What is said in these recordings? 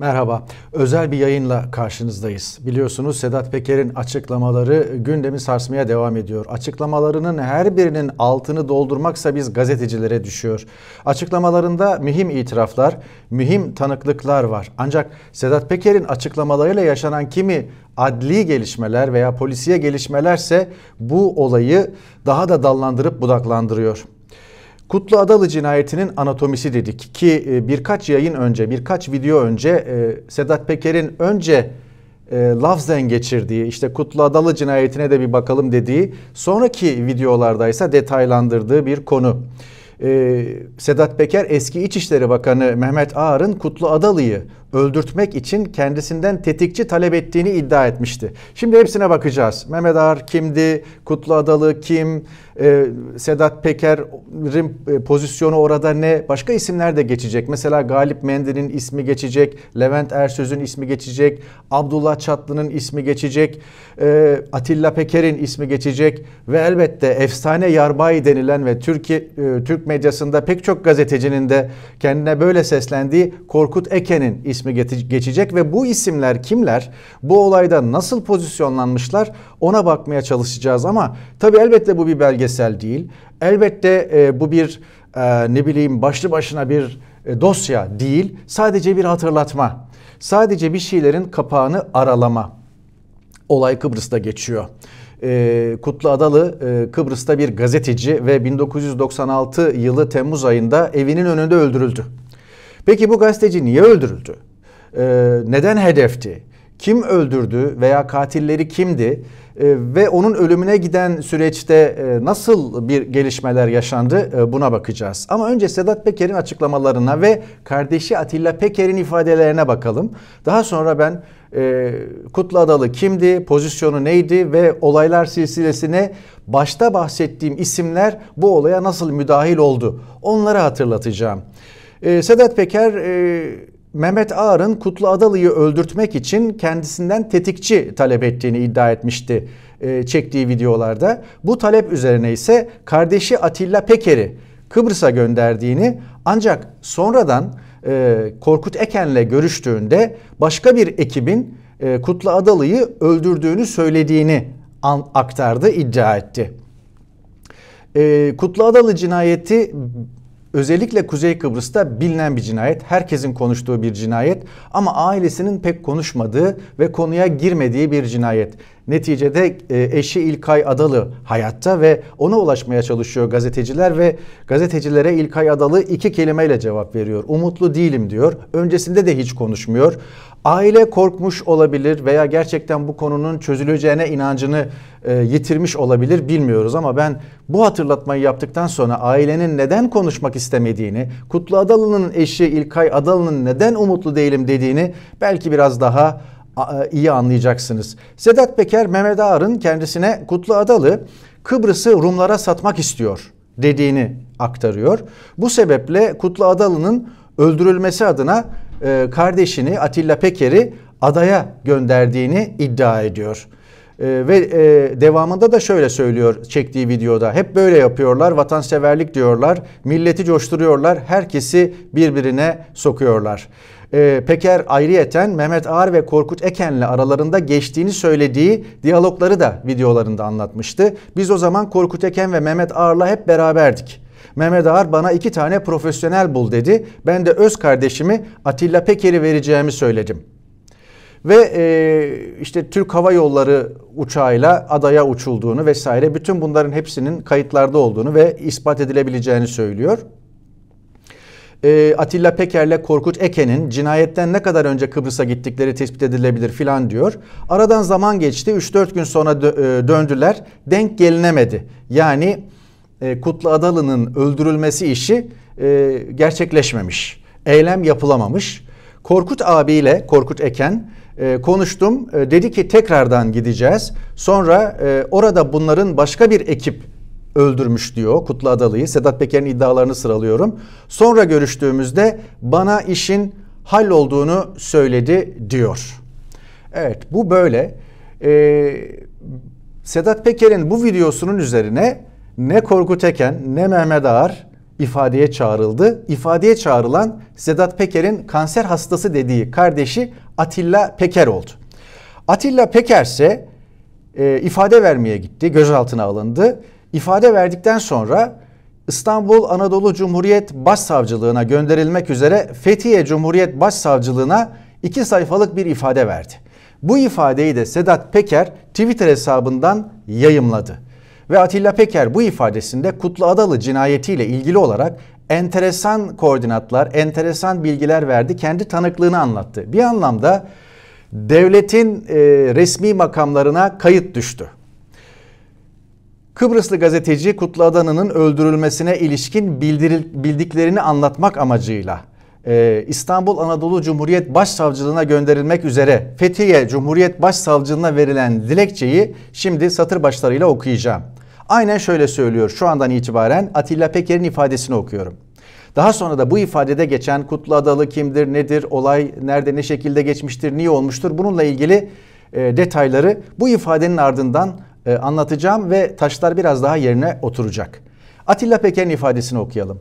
Merhaba, özel bir yayınla karşınızdayız. Biliyorsunuz Sedat Peker'in açıklamaları gündemi sarsmaya devam ediyor. Açıklamalarının her birinin altını doldurmaksa biz gazetecilere düşüyor. Açıklamalarında mühim itiraflar, mühim tanıklıklar var. Ancak Sedat Peker'in açıklamalarıyla yaşanan kimi adli gelişmeler veya polisiye gelişmelerse bu olayı daha da dallandırıp budaklandırıyor. Kutlu Adalı cinayetinin anatomisi dedik ki e, birkaç yayın önce, birkaç video önce e, Sedat Peker'in önce e, lafzen geçirdiği işte Kutlu Adalı cinayetine de bir bakalım dediği sonraki videolarda ise detaylandırdığı bir konu. E, Sedat Peker eski İçişleri Bakanı Mehmet Ağar'ın Kutlu Adalı'yı öldürtmek için kendisinden tetikçi talep ettiğini iddia etmişti. Şimdi hepsine bakacağız. Mehmet Ağar kimdi? Kutlu Adalı kim? E, Sedat Peker'in e, pozisyonu orada ne? Başka isimler de geçecek. Mesela Galip Mendi'nin ismi geçecek. Levent Ersöz'ün ismi geçecek. Abdullah Çatlı'nın ismi geçecek. E, Atilla Peker'in ismi geçecek. Ve elbette efsane yarbay denilen ve Türkiye e, Türk medyasında pek çok gazetecinin de kendine böyle seslendiği Korkut Eken'in ismi ismi geçecek ve bu isimler kimler? Bu olayda nasıl pozisyonlanmışlar? Ona bakmaya çalışacağız ama tabi elbette bu bir belgesel değil. Elbette e, bu bir e, ne bileyim başlı başına bir e, dosya değil. Sadece bir hatırlatma. Sadece bir şeylerin kapağını aralama. Olay Kıbrıs'ta geçiyor e, Kutlu Adalı e, Kıbrıs'ta bir gazeteci ve 1996 yılı Temmuz ayında evinin önünde öldürüldü. Peki bu gazeteci niye öldürüldü? e, neden hedefti? Kim öldürdü veya katilleri kimdi? E, ve onun ölümüne giden süreçte e, nasıl bir gelişmeler yaşandı e, buna bakacağız. Ama önce Sedat Peker'in açıklamalarına ve kardeşi Atilla Peker'in ifadelerine bakalım. Daha sonra ben e, Kutlu Adalı kimdi, pozisyonu neydi ve olaylar silsilesine başta bahsettiğim isimler bu olaya nasıl müdahil oldu onları hatırlatacağım. E, Sedat Peker... E, Mehmet Ağar'ın Kutlu Adalı'yı öldürtmek için kendisinden tetikçi talep ettiğini iddia etmişti e, çektiği videolarda. Bu talep üzerine ise kardeşi Atilla Peker'i Kıbrıs'a gönderdiğini ancak sonradan e, Korkut Eken'le görüştüğünde başka bir ekibin e, Kutlu Adalı'yı öldürdüğünü söylediğini aktardı, iddia etti. Kutlu Adalı cinayeti Özellikle Kuzey Kıbrıs'ta bilinen bir cinayet, herkesin konuştuğu bir cinayet ama ailesinin pek konuşmadığı ve konuya girmediği bir cinayet. Neticede e, eşi İlkay Adalı hayatta ve ona ulaşmaya çalışıyor gazeteciler ve gazetecilere İlkay Adalı iki kelimeyle cevap veriyor. Umutlu değilim diyor. Öncesinde de hiç konuşmuyor. Aile korkmuş olabilir veya gerçekten bu konunun çözüleceğine inancını e, yitirmiş olabilir bilmiyoruz ama ben bu hatırlatmayı yaptıktan sonra ailenin neden konuşmak istemediğini, Kutlu Adalı'nın eşi İlkay Adalı'nın neden umutlu değilim dediğini belki biraz daha e, iyi anlayacaksınız. Sedat Peker Mehmet Ağar'ın kendisine Kutlu Adalı Kıbrıs'ı Rumlara satmak istiyor dediğini aktarıyor. Bu sebeple Kutlu Adalı'nın öldürülmesi adına e, kardeşini Atilla Peker'i adaya gönderdiğini iddia ediyor. E, ve e, devamında da şöyle söylüyor çektiği videoda. Hep böyle yapıyorlar, vatanseverlik diyorlar, milleti coşturuyorlar, herkesi birbirine sokuyorlar. E, Peker ayrıyeten Mehmet Ağar ve Korkut Eken'le aralarında geçtiğini söylediği diyalogları da videolarında anlatmıştı. Biz o zaman Korkut Eken ve Mehmet Ağar'la hep beraberdik. Mehmet Ağar bana iki tane profesyonel bul dedi. Ben de öz kardeşimi Atilla Peker'i vereceğimi söyledim.'' ve e, işte Türk Hava Yolları uçağıyla adaya uçulduğunu vesaire bütün bunların hepsinin kayıtlarda olduğunu ve ispat edilebileceğini söylüyor. E, Atilla Peker'le Korkut Eken'in cinayetten ne kadar önce Kıbrıs'a gittikleri tespit edilebilir filan diyor. Aradan zaman geçti 3-4 gün sonra dö- e, döndüler denk gelinemedi. Yani e, Kutlu Adalı'nın öldürülmesi işi e, gerçekleşmemiş. Eylem yapılamamış. Korkut abiyle Korkut Eken ee, konuştum. Ee, dedi ki tekrardan gideceğiz. Sonra e, orada bunların başka bir ekip öldürmüş diyor Kutlu Adalı'yı. Sedat Peker'in iddialarını sıralıyorum. Sonra görüştüğümüzde bana işin hal olduğunu söyledi diyor. Evet bu böyle. Ee, Sedat Peker'in bu videosunun üzerine ne Korkut Eken ne Mehmet Ağar ifadeye çağrıldı. İfadeye çağrılan Sedat Peker'in kanser hastası dediği kardeşi Atilla Peker oldu. Atilla Peker ise e, ifade vermeye gitti, gözaltına alındı. İfade verdikten sonra İstanbul Anadolu Cumhuriyet Başsavcılığına gönderilmek üzere Fethiye Cumhuriyet Başsavcılığına iki sayfalık bir ifade verdi. Bu ifadeyi de Sedat Peker Twitter hesabından yayımladı. Ve Atilla Peker bu ifadesinde Kutlu Adalı cinayetiyle ilgili olarak enteresan koordinatlar, enteresan bilgiler verdi. Kendi tanıklığını anlattı. Bir anlamda devletin e, resmi makamlarına kayıt düştü. Kıbrıslı gazeteci Kutlu Adanı'nın öldürülmesine ilişkin bildiril, bildiklerini anlatmak amacıyla e, İstanbul Anadolu Cumhuriyet Başsavcılığına gönderilmek üzere Fethiye Cumhuriyet Başsavcılığına verilen dilekçeyi şimdi satır başlarıyla okuyacağım. Aynen şöyle söylüyor şu andan itibaren Atilla Peker'in ifadesini okuyorum. Daha sonra da bu ifadede geçen Kutlu Adalı kimdir, nedir, olay nerede, ne şekilde geçmiştir, niye olmuştur bununla ilgili e, detayları bu ifadenin ardından e, anlatacağım ve taşlar biraz daha yerine oturacak. Atilla Peker'in ifadesini okuyalım.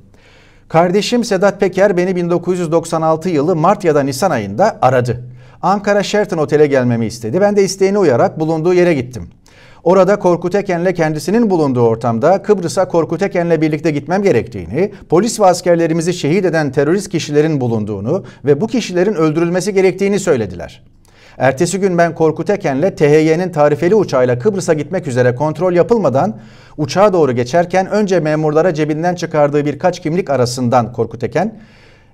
Kardeşim Sedat Peker beni 1996 yılı Mart ya da Nisan ayında aradı. Ankara Sheraton Otel'e gelmemi istedi. Ben de isteğini uyarak bulunduğu yere gittim. Orada Korkut Eken'le kendisinin bulunduğu ortamda Kıbrıs'a Korkut Eken'le birlikte gitmem gerektiğini, polis ve askerlerimizi şehit eden terörist kişilerin bulunduğunu ve bu kişilerin öldürülmesi gerektiğini söylediler. Ertesi gün ben Korkut Eken'le THY'nin tarifeli uçağıyla Kıbrıs'a gitmek üzere kontrol yapılmadan uçağa doğru geçerken önce memurlara cebinden çıkardığı birkaç kimlik arasından Korkut Eken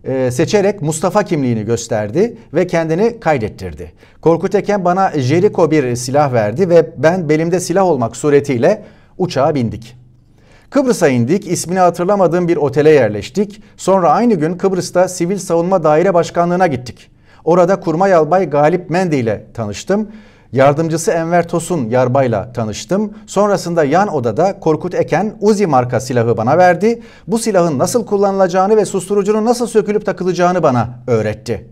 e, seçerek Mustafa kimliğini gösterdi ve kendini kaydettirdi. Korkut Eken bana Jericho bir silah verdi ve ben belimde silah olmak suretiyle uçağa bindik. Kıbrıs'a indik, ismini hatırlamadığım bir otele yerleştik. Sonra aynı gün Kıbrıs'ta Sivil Savunma Daire Başkanlığı'na gittik. Orada Kurmay Albay Galip Mendi ile tanıştım. Yardımcısı Enver Tosun Yarbay'la tanıştım. Sonrasında yan odada Korkut Eken Uzi marka silahı bana verdi. Bu silahın nasıl kullanılacağını ve susturucunun nasıl sökülüp takılacağını bana öğretti.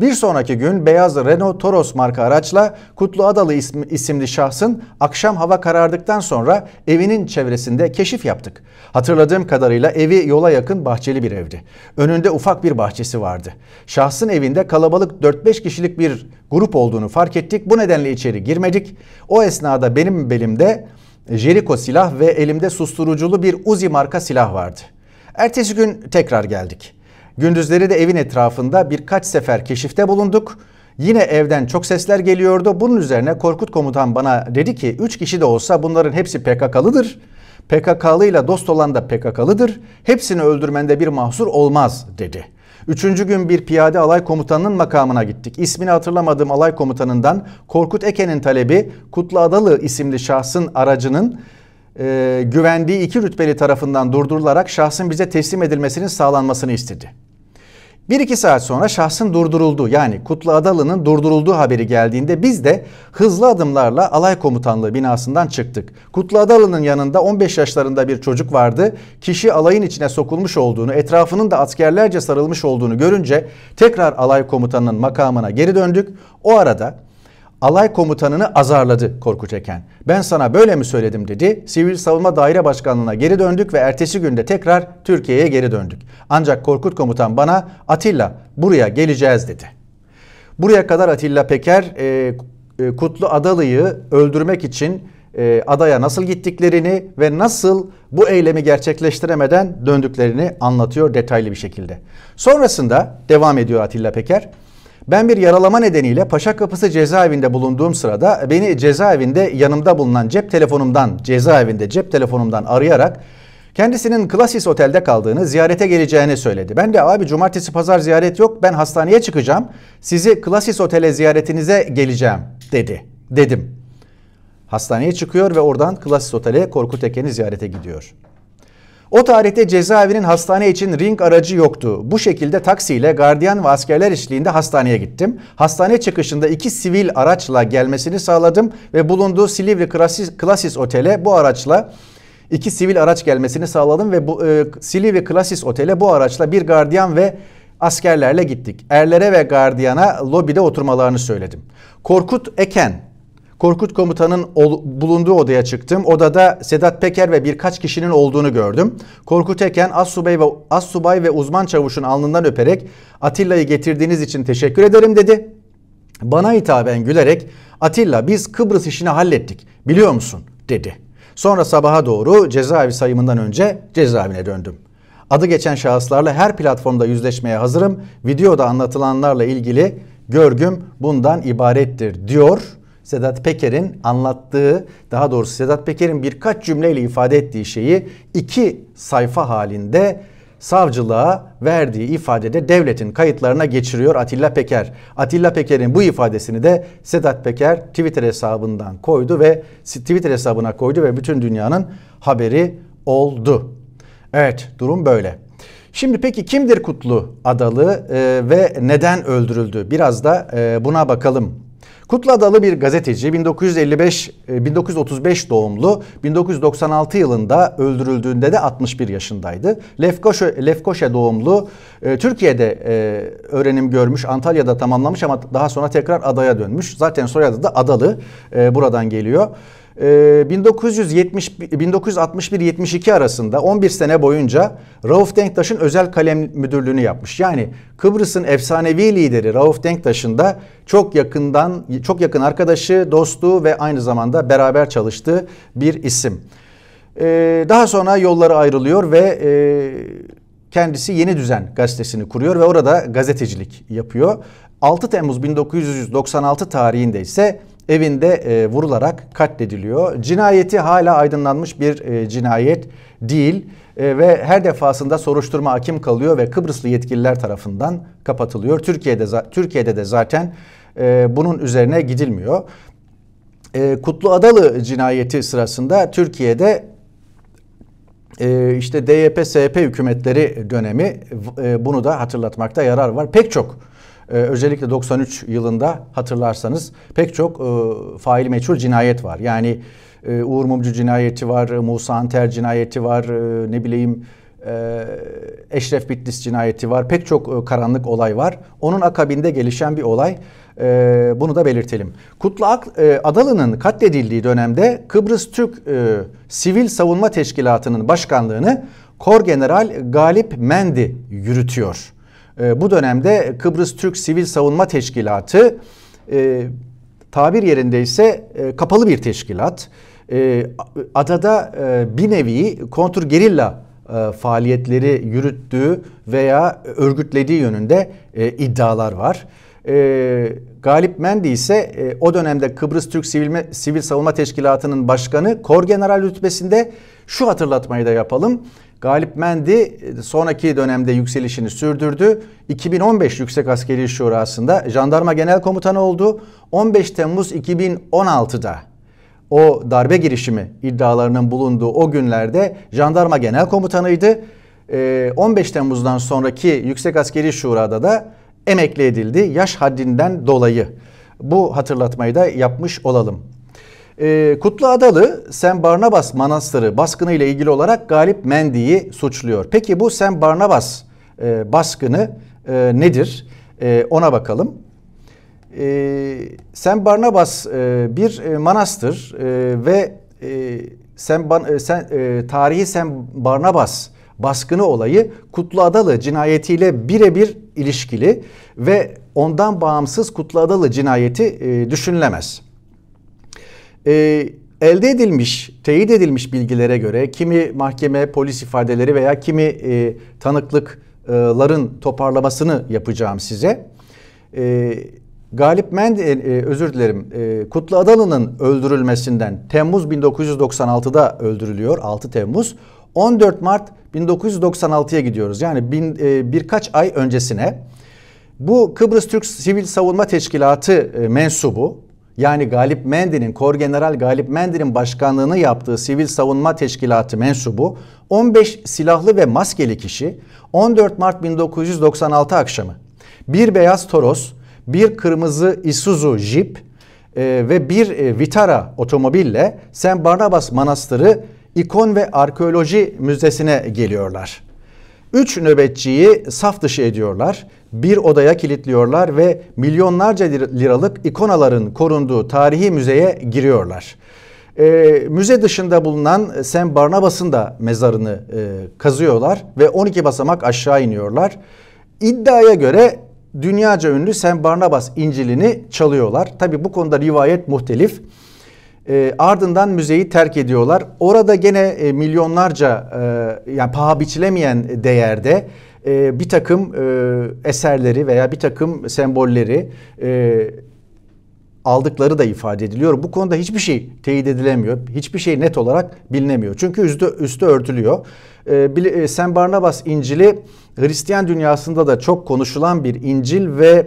Bir sonraki gün beyaz Renault Toros marka araçla Kutlu Adalı isimli şahsın akşam hava karardıktan sonra evinin çevresinde keşif yaptık. Hatırladığım kadarıyla evi yola yakın bahçeli bir evdi. Önünde ufak bir bahçesi vardı. Şahsın evinde kalabalık 4-5 kişilik bir grup olduğunu fark ettik. Bu nedenle içeri girmedik. O esnada benim belimde Jericho silah ve elimde susturuculu bir Uzi marka silah vardı. Ertesi gün tekrar geldik. Gündüzleri de evin etrafında birkaç sefer keşifte bulunduk. Yine evden çok sesler geliyordu. Bunun üzerine Korkut komutan bana dedi ki 3 kişi de olsa bunların hepsi PKK'lıdır. PKK'lıyla dost olan da PKK'lıdır. Hepsini öldürmende bir mahsur olmaz dedi. Üçüncü gün bir piyade alay komutanının makamına gittik. İsmini hatırlamadığım alay komutanından Korkut Eken'in talebi Kutlu Adalı isimli şahsın aracının e, güvendiği iki rütbeli tarafından durdurularak şahsın bize teslim edilmesinin sağlanmasını istedi. Bir iki saat sonra şahsın durduruldu, yani Kutlu Adalı'nın durdurulduğu haberi geldiğinde biz de hızlı adımlarla alay komutanlığı binasından çıktık. Kutlu Adalı'nın yanında 15 yaşlarında bir çocuk vardı. Kişi alayın içine sokulmuş olduğunu, etrafının da askerlerce sarılmış olduğunu görünce tekrar alay komutanının makamına geri döndük. O arada alay komutanını azarladı korku çeken. Ben sana böyle mi söyledim dedi. Sivil Savunma Daire Başkanlığı'na geri döndük ve ertesi günde tekrar Türkiye'ye geri döndük. Ancak Korkut komutan bana Atilla buraya geleceğiz dedi. Buraya kadar Atilla Peker e, e Kutlu Adalı'yı öldürmek için e, adaya nasıl gittiklerini ve nasıl bu eylemi gerçekleştiremeden döndüklerini anlatıyor detaylı bir şekilde. Sonrasında devam ediyor Atilla Peker. Ben bir yaralama nedeniyle Paşa Kapısı cezaevinde bulunduğum sırada beni cezaevinde yanımda bulunan cep telefonumdan cezaevinde cep telefonumdan arayarak kendisinin Klasis Otel'de kaldığını, ziyarete geleceğini söyledi. Ben de abi cumartesi pazar ziyaret yok. Ben hastaneye çıkacağım. Sizi Klasis Otel'e ziyaretinize geleceğim dedi. Dedim. Hastaneye çıkıyor ve oradan Klasis Otel'e Korkut Eken'i ziyarete gidiyor. O tarihte cezaevinin hastane için ring aracı yoktu. Bu şekilde taksiyle gardiyan ve askerler eşliğinde hastaneye gittim. Hastane çıkışında iki sivil araçla gelmesini sağladım ve bulunduğu Silivri Klasis, Klasis Otel'e bu araçla iki sivil araç gelmesini sağladım ve bu e, Silivri Klasis Otel'e bu araçla bir gardiyan ve askerlerle gittik. Erlere ve gardiyana lobide oturmalarını söyledim. Korkut Eken Korkut komutanın bulunduğu odaya çıktım. Odada Sedat Peker ve birkaç kişinin olduğunu gördüm. Korkut Eken, Assubay ve, Assubay ve uzman çavuşun alnından öperek Atilla'yı getirdiğiniz için teşekkür ederim dedi. Bana hitaben gülerek Atilla biz Kıbrıs işini hallettik biliyor musun dedi. Sonra sabaha doğru cezaevi sayımından önce cezaevine döndüm. Adı geçen şahıslarla her platformda yüzleşmeye hazırım. Videoda anlatılanlarla ilgili görgüm bundan ibarettir diyor Sedat Peker'in anlattığı, daha doğrusu Sedat Peker'in birkaç cümleyle ifade ettiği şeyi iki sayfa halinde savcılığa verdiği ifadede devletin kayıtlarına geçiriyor Atilla Peker. Atilla Peker'in bu ifadesini de Sedat Peker Twitter hesabından koydu ve Twitter hesabına koydu ve bütün dünyanın haberi oldu. Evet durum böyle. Şimdi peki kimdir Kutlu Adalı e, ve neden öldürüldü? Biraz da e, buna bakalım Kutlu bir gazeteci 1955 1935 e, doğumlu 1996 yılında öldürüldüğünde de 61 yaşındaydı. Lefkoşe, Lefkoşe doğumlu e, Türkiye'de e, öğrenim görmüş Antalya'da tamamlamış ama daha sonra tekrar adaya dönmüş. Zaten soyadı da Adalı buradan geliyor. 1970 ee, 1961-72 arasında 11 sene boyunca Rauf Denktaş'ın özel kalem müdürlüğünü yapmış. Yani Kıbrıs'ın efsanevi lideri Rauf Denktaş'ın da çok yakından çok yakın arkadaşı, dostu ve aynı zamanda beraber çalıştığı bir isim. Ee, daha sonra yolları ayrılıyor ve e, kendisi Yeni Düzen gazetesini kuruyor ve orada gazetecilik yapıyor. 6 Temmuz 1996 tarihinde ise evinde e, vurularak katlediliyor. Cinayeti hala aydınlanmış bir e, cinayet değil e, ve her defasında soruşturma hakim kalıyor ve Kıbrıslı yetkililer tarafından kapatılıyor. Türkiye'de Türkiye'de de zaten bunun üzerine gidilmiyor. Kutlu Adalı cinayeti sırasında Türkiye'de işte DYP-SP hükümetleri dönemi bunu da hatırlatmakta yarar var. Pek çok e, özellikle 93 yılında hatırlarsanız pek çok e, faili meçhul cinayet var. Yani e, Uğur Mumcu cinayeti var, Musa Anter cinayeti var, e, ne bileyim e, Eşref Bitlis cinayeti var. Pek çok e, karanlık olay var. Onun akabinde gelişen bir olay. E, bunu da belirtelim. Kutlu Ak, e, Adalı'nın katledildiği dönemde Kıbrıs Türk e, Sivil Savunma Teşkilatı'nın başkanlığını Kor General Galip Mendi yürütüyor. Ee, bu dönemde Kıbrıs Türk Sivil Savunma Teşkilatı e, tabir yerinde ise e, kapalı bir teşkilat. E, adada e, bir nevi kontur gerilla e, faaliyetleri yürüttüğü veya örgütlediği yönünde e, iddialar var. E, Galip Mendi ise e, o dönemde Kıbrıs Türk Sivilme, Sivil Savunma Teşkilatı'nın başkanı kor general rütbesinde şu hatırlatmayı da yapalım. Galip Mendi e, sonraki dönemde yükselişini sürdürdü. 2015 Yüksek Askeri Şurası'nda jandarma genel komutanı oldu. 15 Temmuz 2016'da o darbe girişimi iddialarının bulunduğu o günlerde jandarma genel komutanıydı. 15 ee, Temmuz'dan sonraki Yüksek Askeri Şura'da da emekli edildi yaş haddinden dolayı. Bu hatırlatmayı da yapmış olalım. E, Kutlu Adalı Sen Barnabas Manastırı baskını ile ilgili olarak Galip Mendi'yi suçluyor. Peki bu Sen Barnabas e, baskını e, nedir? E, ona bakalım. E, Sen Barnabas e, bir e, manastır e, ve e, Sen, e, Sen e, tarihi Sen Barnabas baskını olayı Kutlu Adalı cinayetiyle birebir ilişkili ve ondan bağımsız Kutlu Adalı cinayeti e, düşünülemez. E, elde edilmiş, teyit edilmiş bilgilere göre kimi mahkeme, polis ifadeleri veya kimi e, tanıklıkların toparlamasını yapacağım size. E, Galip Mend, e, e özür dilerim, e, Kutlu Adalı'nın öldürülmesinden Temmuz 1996'da öldürülüyor, 6 Temmuz. 14 Mart 1996'ya gidiyoruz. Yani bin, e, birkaç ay öncesine bu Kıbrıs Türk Sivil Savunma Teşkilatı e, mensubu yani Galip Mendi'nin, general Galip Mendi'nin başkanlığını yaptığı Sivil Savunma Teşkilatı mensubu 15 silahlı ve maskeli kişi 14 Mart 1996 akşamı bir beyaz Toros, bir kırmızı Isuzu Jeep e, ve bir e, Vitara otomobille Sen Barnabas Manastırı İkon ve Arkeoloji Müzesi'ne geliyorlar. Üç nöbetçiyi saf dışı ediyorlar, bir odaya kilitliyorlar ve milyonlarca liralık ikonaların korunduğu tarihi müzeye giriyorlar. E, müze dışında bulunan Sen Barnabas'ın da mezarını e, kazıyorlar ve 12 basamak aşağı iniyorlar. İddiaya göre dünyaca ünlü Sen Barnabas İncil'ini çalıyorlar. Tabi bu konuda rivayet muhtelif. E, ardından müzeyi terk ediyorlar. Orada gene e, milyonlarca e, yani paha biçilemeyen değerde e, bir takım e, eserleri veya bir takım sembolleri e, aldıkları da ifade ediliyor. Bu konuda hiçbir şey teyit edilemiyor. Hiçbir şey net olarak bilinemiyor. Çünkü üstü, üstü örtülüyor. Ee, Sen Barnabas İncil'i Hristiyan dünyasında da çok konuşulan bir İncil ve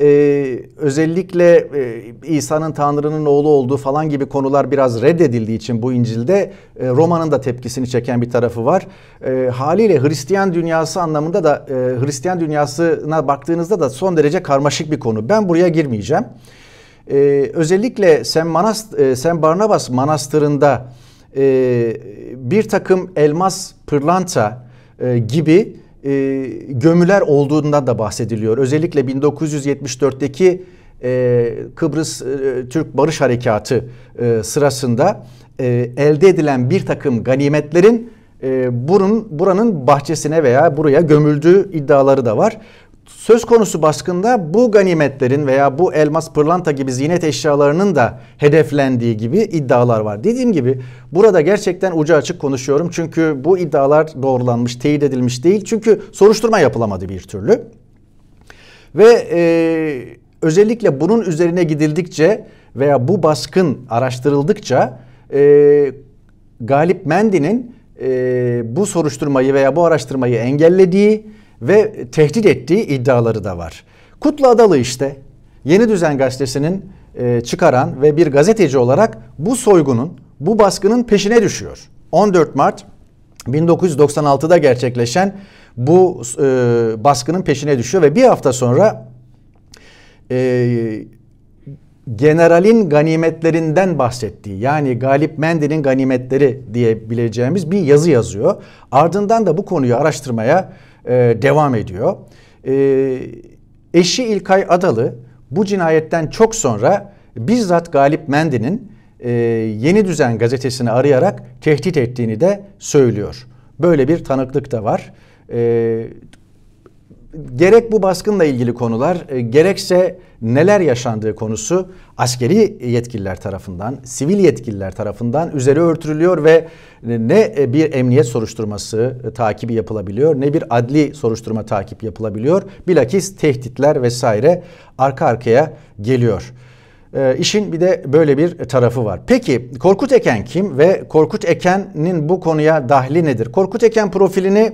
ee, özellikle e, İsa'nın Tanrı'nın oğlu olduğu falan gibi konular biraz reddedildiği için bu İncil'de e, Roma'nın da tepkisini çeken bir tarafı var. E, haliyle Hristiyan dünyası anlamında da e, Hristiyan dünyasına baktığınızda da son derece karmaşık bir konu. Ben buraya girmeyeceğim. E, özellikle Sen, Manast e, Sen Barnabas Manastırı'nda e, bir takım elmas, pırlanta e, gibi e, gömüler olduğundan da bahsediliyor. Özellikle 1974'teki e, Kıbrıs e, Türk Barış Harekatı e, sırasında e, elde edilen bir takım ganimetlerin e, burun, buranın bahçesine veya buraya gömüldüğü iddiaları da var. Söz konusu baskında bu ganimetlerin veya bu elmas, pırlanta gibi zinet eşyalarının da hedeflendiği gibi iddialar var. Dediğim gibi burada gerçekten ucu açık konuşuyorum. Çünkü bu iddialar doğrulanmış, teyit edilmiş değil. Çünkü soruşturma yapılamadı bir türlü. Ve e, özellikle bunun üzerine gidildikçe veya bu baskın araştırıldıkça e, Galip Mendi'nin e, bu soruşturmayı veya bu araştırmayı engellediği ve tehdit ettiği iddiaları da var. Kutlu Adalı işte Yeni Düzen gazetesinin e, çıkaran ve bir gazeteci olarak bu soygunun, bu baskının peşine düşüyor. 14 Mart 1996'da gerçekleşen bu e, baskının peşine düşüyor ve bir hafta sonra e, generalin ganimetlerinden bahsettiği yani Galip Mendi'nin ganimetleri diyebileceğimiz bir yazı yazıyor. Ardından da bu konuyu araştırmaya e, devam ediyor. E, eşi İlkay Adalı bu cinayetten çok sonra bizzat Galip Mendi'nin e, Yeni Düzen gazetesini arayarak tehdit ettiğini de söylüyor. Böyle bir tanıklık da var. E, gerek bu baskınla ilgili konular e, gerekse neler yaşandığı konusu askeri yetkililer tarafından, sivil yetkililer tarafından üzeri örtülüyor ve ne bir emniyet soruşturması e, takibi yapılabiliyor ne bir adli soruşturma takip yapılabiliyor. Bilakis tehditler vesaire arka arkaya geliyor. E, işin bir de böyle bir tarafı var. Peki Korkut Eken kim ve Korkut Eken'in bu konuya dahli nedir? Korkut Eken profilini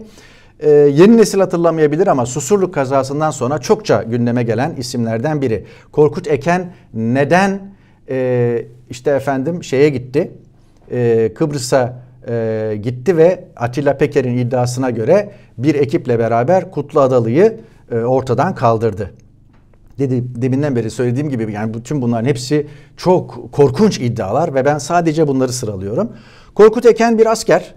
ee, yeni nesil hatırlamayabilir ama Susurluk kazasından sonra çokça gündeme gelen isimlerden biri. Korkut Eken neden e, işte efendim şeye gitti e, Kıbrıs'a e, gitti ve Atilla Peker'in iddiasına göre bir ekiple beraber Kutlu Adalı'yı e, ortadan kaldırdı. Dedi, deminden beri söylediğim gibi yani bütün bunların hepsi çok korkunç iddialar ve ben sadece bunları sıralıyorum. Korkut Eken bir asker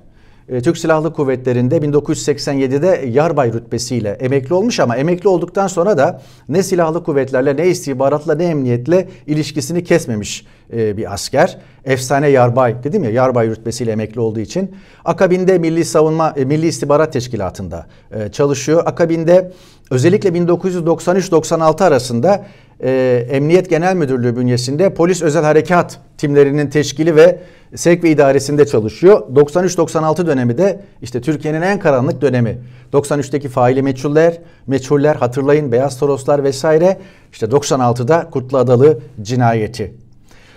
ee, Türk Silahlı Kuvvetleri'nde 1987'de yarbay rütbesiyle emekli olmuş ama emekli olduktan sonra da ne silahlı kuvvetlerle ne istihbaratla ne emniyetle ilişkisini kesmemiş e, bir asker. Efsane yarbay dedim ya yarbay rütbesiyle emekli olduğu için. Akabinde Milli Savunma e, Milli İstihbarat Teşkilatı'nda e, çalışıyor. Akabinde özellikle 1993-96 arasında e, Emniyet Genel Müdürlüğü bünyesinde polis özel harekat timlerinin teşkili ve sevk ve idaresinde çalışıyor. 93-96 dönemi de işte Türkiye'nin en karanlık dönemi. 93'teki faili meçhuller, meçhuller hatırlayın Beyaz Toroslar vesaire. İşte 96'da Kurtlu Adalı cinayeti.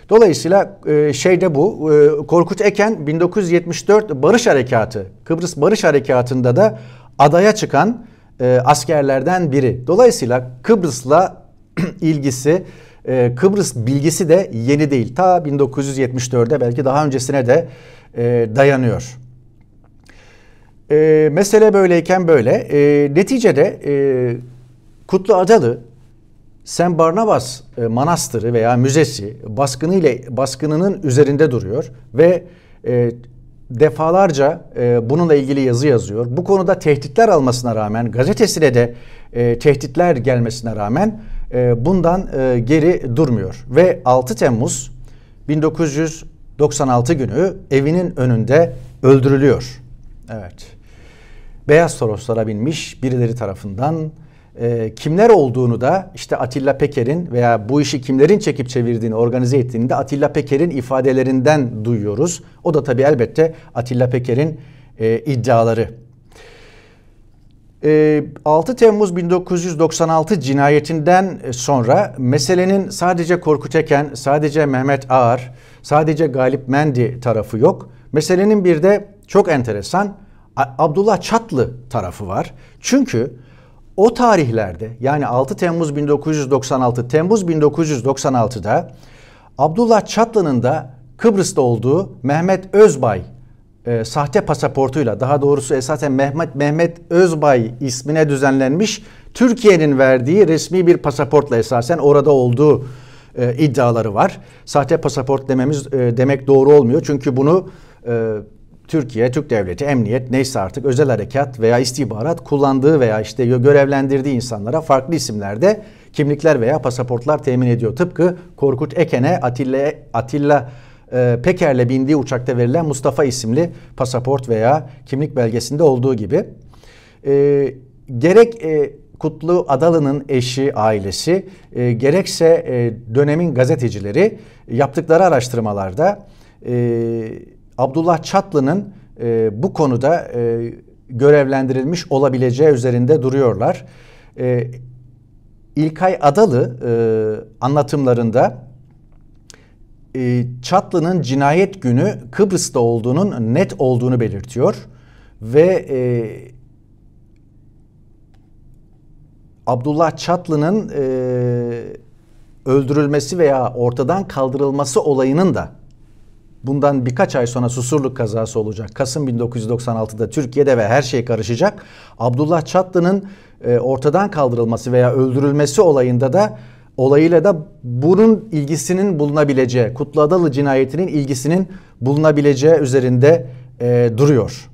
Dolayısıyla e, şey de bu. E, Korkut Eken 1974 Barış Harekatı, Kıbrıs Barış Harekatı'nda da adaya çıkan e, askerlerden biri. Dolayısıyla Kıbrıs'la ilgisi, e, Kıbrıs bilgisi de yeni değil. Ta 1974'e belki daha öncesine de e, dayanıyor. E, mesele böyleyken böyle. E, neticede e, Kutlu Adalı Sen Barnabas e, Manastırı veya müzesi baskını ile baskınının üzerinde duruyor ve e, defalarca e, bununla ilgili yazı yazıyor. Bu konuda tehditler almasına rağmen gazetesine de e, tehditler gelmesine rağmen ee, bundan e, geri durmuyor. Ve 6 Temmuz 1996 günü evinin önünde öldürülüyor. Evet. Beyaz Toroslara binmiş birileri tarafından e, kimler olduğunu da işte Atilla Peker'in veya bu işi kimlerin çekip çevirdiğini, organize ettiğini de Atilla Peker'in ifadelerinden duyuyoruz. O da tabii elbette Atilla Peker'in e, iddiaları. 6 ee, Temmuz 1996 cinayetinden sonra meselenin sadece Korkut Eken, sadece Mehmet Ağar, sadece Galip Mendi tarafı yok. Meselenin bir de çok enteresan Abdullah Çatlı tarafı var. Çünkü o tarihlerde yani 6 Temmuz 1996, Temmuz 1996'da Abdullah Çatlı'nın da Kıbrıs'ta olduğu Mehmet Özbay e, sahte pasaportuyla daha doğrusu esasen Mehmet Mehmet Özbay ismine düzenlenmiş Türkiye'nin verdiği resmi bir pasaportla esasen orada olduğu e, iddiaları var. Sahte pasaport dememiz e, demek doğru olmuyor çünkü bunu e, Türkiye, Türk Devleti, Emniyet neyse artık özel harekat veya istihbarat kullandığı veya işte görevlendirdiği insanlara farklı isimlerde kimlikler veya pasaportlar temin ediyor. Tıpkı Korkut Eken'e, Atilla, Atilla e, Peker'le bindiği uçakta verilen Mustafa isimli pasaport veya kimlik belgesinde olduğu gibi. E, gerek e, Kutlu Adalı'nın eşi, ailesi e, gerekse e, dönemin gazetecileri yaptıkları araştırmalarda e, Abdullah Çatlı'nın e, bu konuda e, görevlendirilmiş olabileceği üzerinde duruyorlar. E, İlkay Adalı e, anlatımlarında Çatlı'nın e, cinayet günü Kıbrıs'ta olduğunun net olduğunu belirtiyor ve e, Abdullah Çatlı'nın e, öldürülmesi veya ortadan kaldırılması olayının da bundan birkaç ay sonra Susurluk kazası olacak. Kasım 1996'da Türkiye'de ve her şey karışacak. Abdullah Çatlı'nın e, ortadan kaldırılması veya öldürülmesi olayında da olayıyla da bunun ilgisinin bulunabileceği, Kutlu Adalı cinayetinin ilgisinin bulunabileceği üzerinde e, duruyor.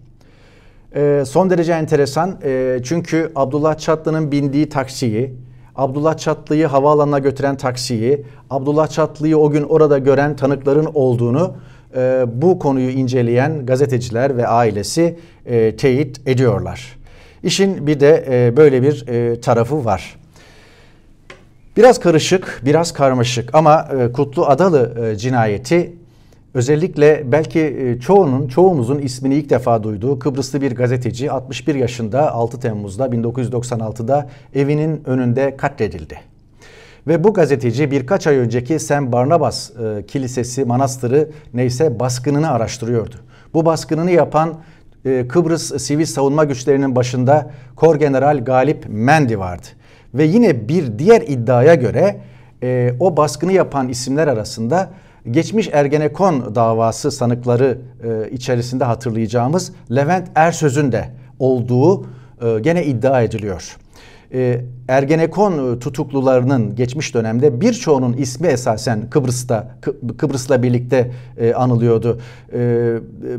E, son derece enteresan e, çünkü Abdullah Çatlı'nın bindiği taksiyi, Abdullah Çatlı'yı havaalanına götüren taksiyi, Abdullah Çatlı'yı o gün orada gören tanıkların olduğunu e, bu konuyu inceleyen gazeteciler ve ailesi e, teyit ediyorlar. İşin bir de e, böyle bir e, tarafı var. Biraz karışık, biraz karmaşık ama e, Kutlu Adalı e, cinayeti özellikle belki e, çoğunun, çoğumuzun ismini ilk defa duyduğu Kıbrıslı bir gazeteci 61 yaşında 6 Temmuz'da 1996'da evinin önünde katledildi. Ve bu gazeteci birkaç ay önceki Sen Barnabas Kilisesi, manastırı neyse baskınını araştırıyordu. Bu baskınını yapan Kıbrıs Sivil Savunma Güçlerinin başında Kor General Galip Mendi vardı. Ve yine bir diğer iddiaya göre e, o baskını yapan isimler arasında geçmiş Ergenekon davası sanıkları e, içerisinde hatırlayacağımız Levent Ersöz'ün de olduğu e, gene iddia ediliyor. Ee, Ergenekon e, tutuklularının geçmiş dönemde birçoğunun ismi esasen Kıbrıs'ta Kıbrıs'la birlikte e, anılıyordu. Ee,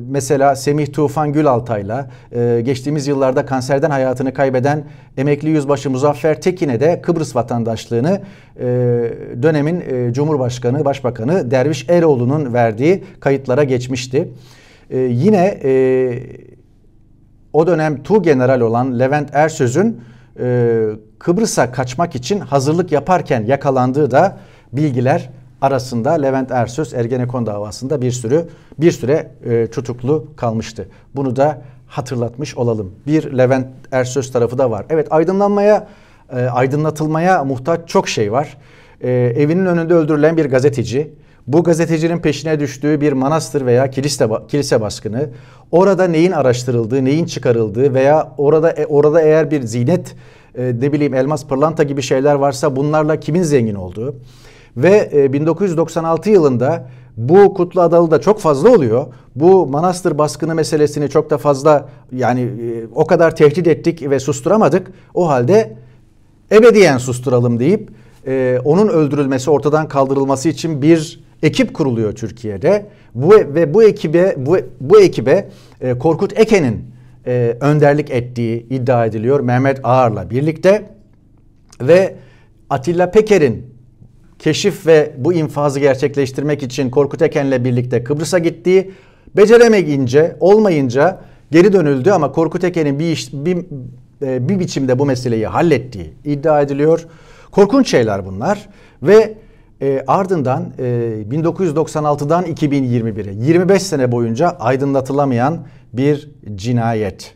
mesela Semih Tufan Gülaltay'la e, geçtiğimiz yıllarda kanserden hayatını kaybeden emekli yüzbaşı Muzaffer Tekin'e de Kıbrıs vatandaşlığını dönemin Cumhurbaşkanı, Başbakanı Derviş Eroğlu'nun verdiği kayıtlara geçmişti. Ee, yine o dönem Tu General olan Levent Ersöz'ün e, Kıbrıs'a kaçmak için hazırlık yaparken yakalandığı da bilgiler arasında Levent Ersöz Ergenekon davasında bir sürü bir süre e, tutuklu kalmıştı. Bunu da hatırlatmış olalım. Bir Levent Ersöz tarafı da var. Evet aydınlanmaya e, aydınlatılmaya muhtaç çok şey var. E, evinin önünde öldürülen bir gazeteci, bu gazetecinin peşine düştüğü bir manastır veya kilise, kilise baskını, orada neyin araştırıldığı, neyin çıkarıldığı veya orada e, orada eğer bir zinet, e, ne bileyim elmas, pırlanta gibi şeyler varsa bunlarla kimin zengin olduğu ve e, 1996 yılında bu Kutlu Adalı da çok fazla oluyor. Bu manastır baskını meselesini çok da fazla yani e, o kadar tehdit ettik ve susturamadık. O halde ebediyen susturalım deyip e, onun öldürülmesi, ortadan kaldırılması için bir ekip kuruluyor Türkiye'de. Bu ve bu ekibe bu, bu ekibe e, Korkut Eken'in e, önderlik ettiği iddia ediliyor Mehmet Ağar'la birlikte ve Atilla Peker'in keşif ve bu infazı gerçekleştirmek için Korkut Eken'le birlikte Kıbrıs'a gittiği beceremeyince, olmayınca geri dönüldü ama Korkut Eken'in bir, iş, bir, e, bir biçimde bu meseleyi hallettiği iddia ediliyor. Korkunç şeyler bunlar ve e, ardından e, 1996'dan 2021'e 25 sene boyunca aydınlatılamayan bir cinayet.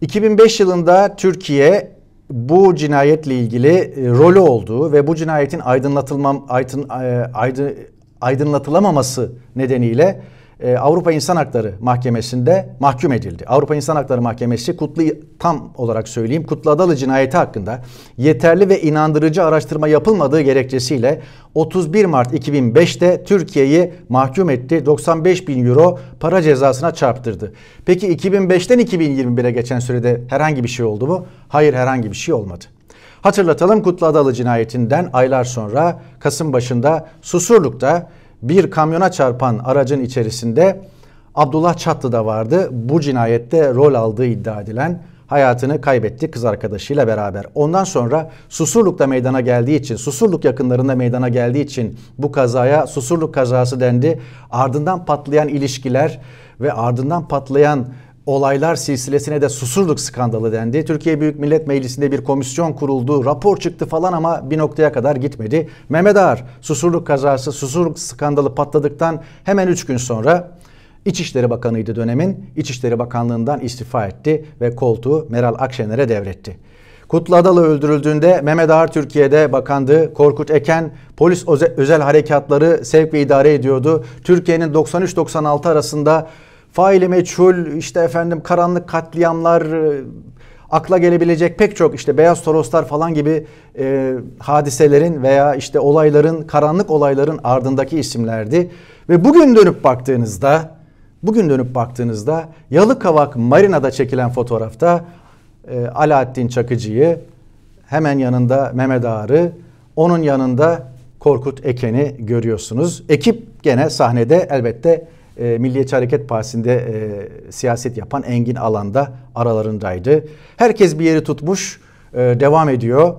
2005 yılında Türkiye bu cinayetle ilgili e, rolü olduğu ve bu cinayetin aydınlatılmam aydın, e, aydın aydınlatılamaması nedeniyle ee, Avrupa İnsan Hakları Mahkemesi'nde mahkum edildi. Avrupa İnsan Hakları Mahkemesi Kutlu tam olarak söyleyeyim Kutlu Adalı cinayeti hakkında yeterli ve inandırıcı araştırma yapılmadığı gerekçesiyle 31 Mart 2005'te Türkiye'yi mahkum etti. 95 bin euro para cezasına çarptırdı. Peki 2005'ten 2021'e geçen sürede herhangi bir şey oldu mu? Hayır herhangi bir şey olmadı. Hatırlatalım Kutlu Adalı cinayetinden aylar sonra Kasım başında Susurluk'ta bir kamyona çarpan aracın içerisinde Abdullah Çatlı da vardı. Bu cinayette rol aldığı iddia edilen hayatını kaybetti kız arkadaşıyla beraber. Ondan sonra Susurluk'ta meydana geldiği için, Susurluk yakınlarında meydana geldiği için bu kazaya Susurluk kazası dendi. Ardından patlayan ilişkiler ve ardından patlayan olaylar silsilesine de susurluk skandalı dendi. Türkiye Büyük Millet Meclisi'nde bir komisyon kuruldu. Rapor çıktı falan ama bir noktaya kadar gitmedi. Mehmet Ağar susurluk kazası, susurluk skandalı patladıktan hemen 3 gün sonra İçişleri Bakanı'ydı dönemin. İçişleri Bakanlığı'ndan istifa etti ve koltuğu Meral Akşener'e devretti. Kutlu Adalı öldürüldüğünde Mehmet Ağar Türkiye'de bakandı. Korkut Eken polis özel harekatları sevk ve idare ediyordu. Türkiye'nin 93-96 arasında faili meçhul, işte efendim karanlık katliamlar, e, akla gelebilecek pek çok işte beyaz toroslar falan gibi e, hadiselerin veya işte olayların, karanlık olayların ardındaki isimlerdi. Ve bugün dönüp baktığınızda, bugün dönüp baktığınızda Yalıkavak Marina'da çekilen fotoğrafta e, Alaaddin Çakıcı'yı, hemen yanında Mehmet Ağar'ı, onun yanında Korkut Eken'i görüyorsunuz. Ekip gene sahnede elbette e, Milliyetçi Hareket Partisi'nde e, siyaset yapan Engin Alan'da aralarındaydı. Herkes bir yeri tutmuş, e, devam ediyor.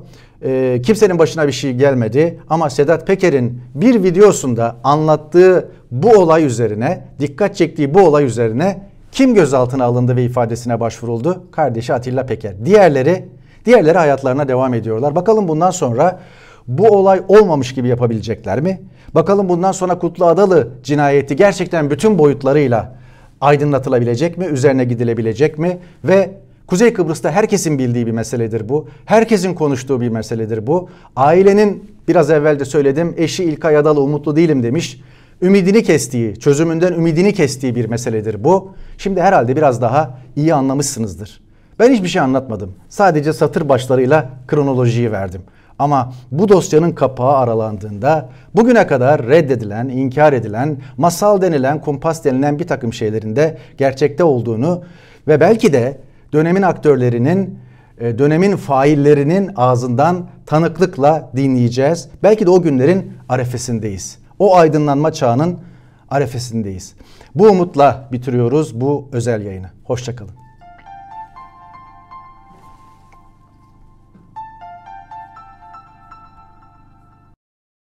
E, kimsenin başına bir şey gelmedi ama Sedat Peker'in bir videosunda anlattığı bu olay üzerine, dikkat çektiği bu olay üzerine kim gözaltına alındı ve ifadesine başvuruldu? Kardeşi Atilla Peker. Diğerleri, diğerleri hayatlarına devam ediyorlar. Bakalım bundan sonra bu olay olmamış gibi yapabilecekler mi? Bakalım bundan sonra Kutlu Adalı cinayeti gerçekten bütün boyutlarıyla aydınlatılabilecek mi? Üzerine gidilebilecek mi? Ve Kuzey Kıbrıs'ta herkesin bildiği bir meseledir bu. Herkesin konuştuğu bir meseledir bu. Ailenin biraz evvel de söyledim eşi İlkay Adalı umutlu değilim demiş. Ümidini kestiği, çözümünden ümidini kestiği bir meseledir bu. Şimdi herhalde biraz daha iyi anlamışsınızdır. Ben hiçbir şey anlatmadım. Sadece satır başlarıyla kronolojiyi verdim. Ama bu dosyanın kapağı aralandığında bugüne kadar reddedilen, inkar edilen, masal denilen, kumpas denilen bir takım şeylerin de gerçekte olduğunu ve belki de dönemin aktörlerinin e, dönemin faillerinin ağzından tanıklıkla dinleyeceğiz. Belki de o günlerin arefesindeyiz. O aydınlanma çağının arefesindeyiz. Bu umutla bitiriyoruz bu özel yayını. Hoşçakalın.